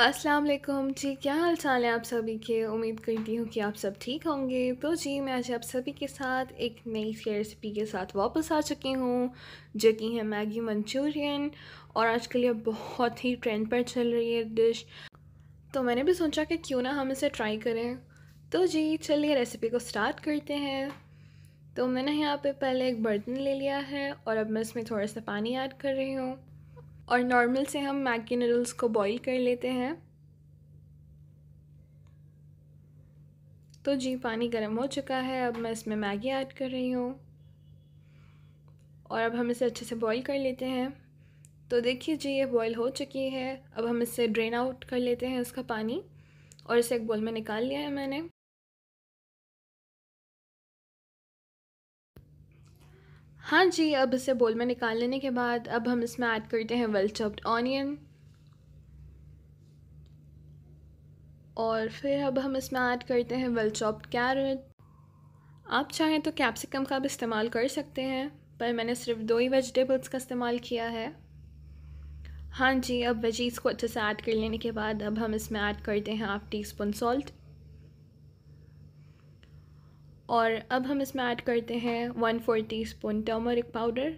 अस्सलाम वालेकुम जी क्या हाल चाल है आप सभी के उम्मीद करती हूँ कि आप सब ठीक होंगे तो जी मैं आज आप सभी के साथ एक नई सी रेसिपी के साथ वापस आ चुकी हूँ जो कि है मैगी मंचूरियन और आजकल ये बहुत ही ट्रेंड पर चल रही है डिश तो मैंने भी सोचा कि क्यों ना हम इसे ट्राई करें तो जी चलिए रेसिपी को स्टार्ट करते हैं तो मैंने यहाँ पे पहले एक बर्तन ले लिया है और अब मैं इसमें थोड़ा सा पानी ऐड कर रही हूँ और नॉर्मल से हम मैगी नूडल्स को बॉईल कर लेते हैं तो जी पानी गर्म हो चुका है अब मैं इसमें मैगी ऐड कर रही हूँ और अब हम इसे अच्छे से बॉईल कर लेते हैं तो देखिए जी ये बॉईल हो चुकी है अब हम इसे ड्रेन आउट कर लेते हैं इसका पानी और इसे एक बॉल में निकाल लिया है मैंने हाँ जी अब इसे बोल में निकाल लेने के बाद अब हम इसमें ऐड करते हैं वेल चॉप्ड ऑनियन और फिर अब हम इसमें ऐड करते हैं वेल चॉप्ड कैरेट आप चाहें तो कैप्सिकम का भी इस्तेमाल कर सकते हैं पर मैंने सिर्फ दो ही वेजिटेबल्स का इस्तेमाल किया है हाँ जी अब वेजीज़ को अच्छे से ऐड कर लेने के बाद अब हम इसमें ऐड करते हैं हाफ टी स्पून सॉल्ट और अब हम इसमें ऐड करते हैं one four teaspoon turmeric powder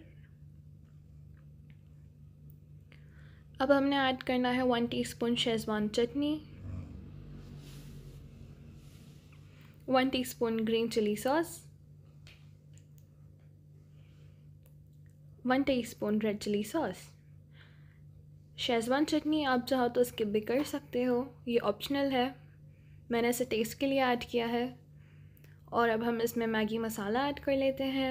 अब हमने ऐड करना है one teaspoon schezwan chutney one teaspoon green chilli sauce one teaspoon red chilli sauce schezwan chutney आप चाहो तो स्किप भी कर सकते हो ये ऑप्शनल है मैंने इसे टेस्ट के लिए ऐड किया है और अब हम इसमें मैगी मसाला ऐड कर लेते हैं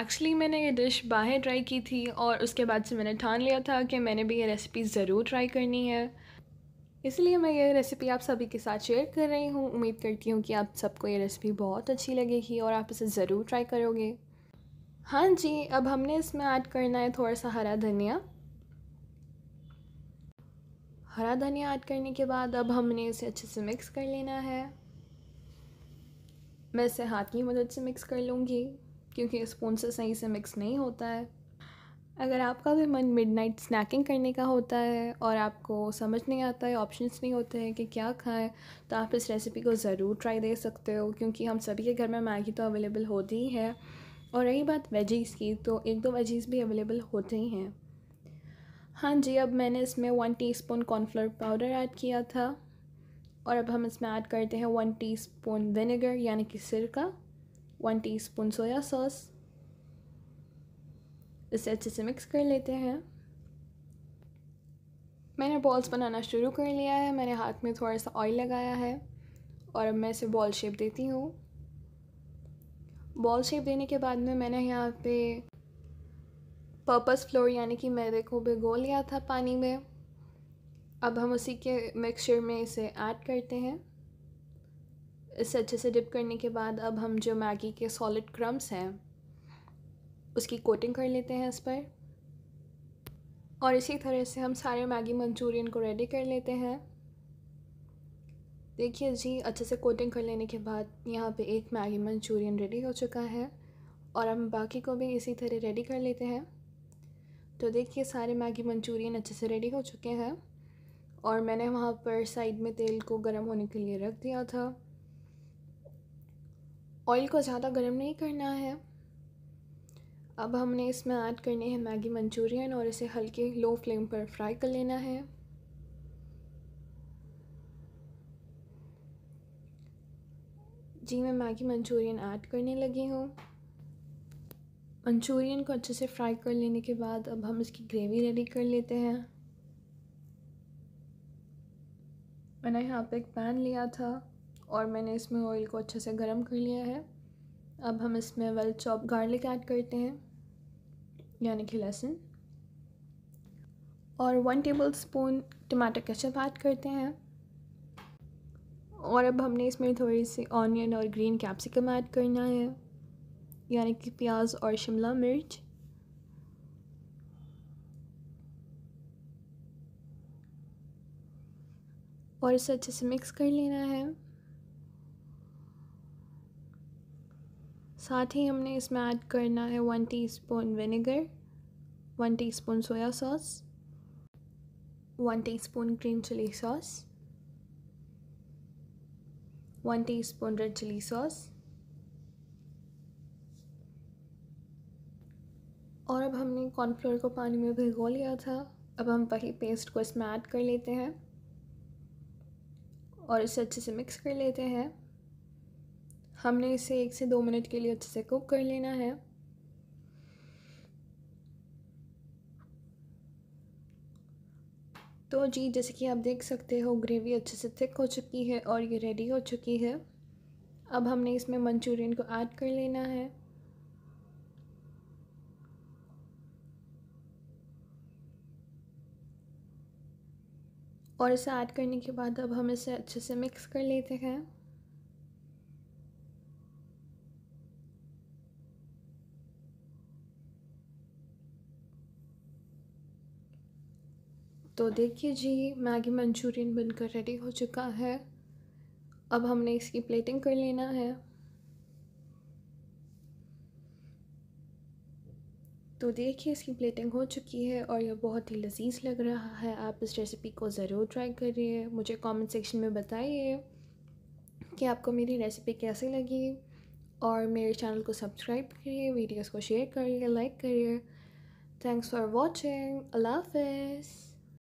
एक्चुअली मैंने ये डिश बाहर ट्राई की थी और उसके बाद से मैंने ठान लिया था कि मैंने भी ये रेसिपी ज़रूर ट्राई करनी है इसलिए मैं ये रेसिपी आप सभी के साथ शेयर कर रही हूँ उम्मीद करती हूँ कि आप सबको ये रेसिपी बहुत अच्छी लगेगी और आप इसे ज़रूर ट्राई करोगे हाँ जी अब हमने इसमें ऐड करना है थोड़ा सा हरा धनिया हरा धनिया ऐड करने के बाद अब हमने इसे अच्छे से मिक्स कर लेना है मैं इसे हाथ की मदद से मिक्स कर लूँगी क्योंकि स्पून से सही से मिक्स नहीं होता है अगर आपका भी मन मिडनाइट स्नैकिंग करने का होता है और आपको समझ नहीं आता है ऑप्शंस नहीं होते हैं कि क्या खाएं तो आप इस रेसिपी को ज़रूर ट्राई दे सकते हो क्योंकि हम सभी के घर में मैगी तो अवेलेबल होती ही है और रही बात वेजीज़ की तो एक दो वेजीज़ भी अवेलेबल होते ही हैं हाँ जी अब मैंने इसमें one spoon cornflour powder add किया था और अब हम इसमें ऐड करते हैं वन टीस्पून विनेगर यानी कि सिरका वन टीस्पून सोया सॉस इसे अच्छे से मिक्स कर लेते हैं मैंने बॉल्स बनाना शुरू कर लिया है मैंने हाथ में थोड़ा सा ऑयल लगाया है और अब मैं इसे बॉल शेप देती हूँ बॉल शेप देने के बाद में मैंने यहाँ पे पर्पस फ्लोर यानी कि मैदे को भिगो लिया था पानी में अब हम उसी के मिक्सचर में इसे ऐड करते हैं इसे अच्छे से डिप करने के बाद अब हम जो मैगी के सॉलिड क्रम्स हैं उसकी कोटिंग कर लेते हैं इस पर और इसी तरह से हम सारे मैगी मंचूरियन को रेडी कर लेते हैं देखिए जी अच्छे से कोटिंग कर लेने के बाद यहाँ पे एक मैगी मंचूरियन रेडी हो चुका है और हम बाकी को भी इसी तरह रेडी कर लेते हैं तो देखिए सारे मैगी मंचूरियन अच्छे से रेडी हो चुके हैं और मैंने वहाँ पर साइड में तेल को गर्म होने के लिए रख दिया था ऑयल को ज़्यादा गर्म नहीं करना है अब हमने इसमें ऐड करने हैं मैगी मंचूरियन और इसे हल्के लो फ्लेम पर फ्राई कर लेना है जी मैं मैगी मंचूरियन ऐड करने लगी हूँ मंचूरियन को अच्छे से फ्राई कर लेने के बाद अब हम इसकी ग्रेवी रेडी कर लेते हैं मैंने यहाँ पे एक पैन लिया था और मैंने इसमें ऑयल को अच्छे से गर्म कर लिया है अब हम इसमें वेल चॉप गार्लिक ऐड करते हैं यानी कि लहसुन और वन टेबल स्पून टमाटर केचप ऐड करते हैं और अब हमने इसमें थोड़ी सी ऑनियन और ग्रीन कैप्सिकम ऐड करना है यानी कि प्याज और शिमला मिर्च और इसे अच्छे से मिक्स कर लेना है साथ ही हमने इसमें ऐड करना है one teaspoon vinegar one teaspoon soya sauce one teaspoon green chilli sauce one teaspoon red chilli sauce और अब हमने कॉर्नफ्लोर को पानी में भिगो लिया था अब हम वही पेस्ट को इसमें ऐड कर लेते हैं और इसे अच्छे से मिक्स कर लेते हैं हमने इसे एक से दो मिनट के लिए अच्छे से कुक कर लेना है तो जी जैसे कि आप देख सकते हो ग्रेवी अच्छे से थिक हो चुकी है और ये रेडी हो चुकी है अब हमने इसमें मंचूरियन को ऐड कर लेना है और इसे ऐड करने के बाद अब हम इसे अच्छे से मिक्स कर लेते हैं तो देखिए जी मैगी मंचूरियन बनकर रेडी हो चुका है अब हमने इसकी प्लेटिंग कर लेना है तो देखिए इसकी प्लेटिंग हो चुकी है और यह बहुत ही लजीज लग रहा है आप इस रेसिपी को ज़रूर ट्राई करिए मुझे कमेंट सेक्शन में बताइए कि आपको मेरी रेसिपी कैसी लगी और मेरे चैनल को सब्सक्राइब करिए वीडियोस को शेयर करिए लाइक करिए थैंक्स फॉर वॉचिंग अल्लाह हाफिज़